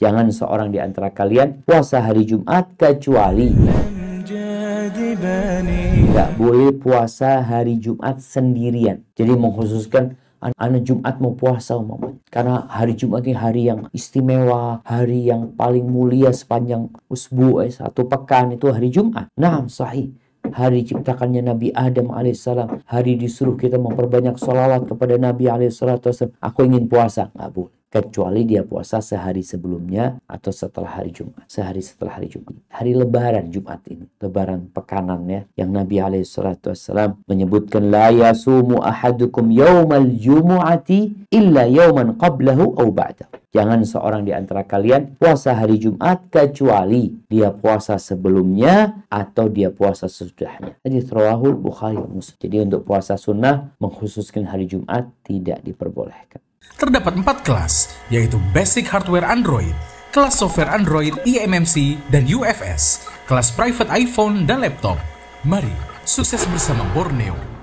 Jangan seorang di antara kalian puasa hari Jumat kecuali tidak boleh puasa hari Jumat sendirian. Jadi mengkhususkan anak anu Jumat mau puasa umum. Karena hari Jumat ini hari yang istimewa, hari yang paling mulia sepanjang usbu, eh, satu pekan itu hari Jumat. Nah, sahih hari ciptakannya Nabi Adam alaihissalam, hari disuruh kita memperbanyak sholawat kepada Nabi alaihissalam. Aku ingin puasa, nggak boleh kecuali dia puasa sehari sebelumnya atau setelah hari Jumat. Sehari setelah hari Jumat. Hari lebaran Jumat ini, lebaran pekanan ya, yang Nabi Wasallam menyebutkan la yasumu ahadukum yaumal jumu'ati illa yauman qablahu au ba'da. Jangan seorang di antara kalian puasa hari Jumat kecuali dia puasa sebelumnya atau dia puasa sesudahnya. Jadi rawahul Bukhari Jadi untuk puasa sunnah mengkhususkan hari Jumat tidak diperbolehkan. Terdapat empat kelas, yaitu Basic Hardware Android, kelas software Android eMMC dan UFS, kelas private iPhone dan laptop. Mari sukses bersama Borneo.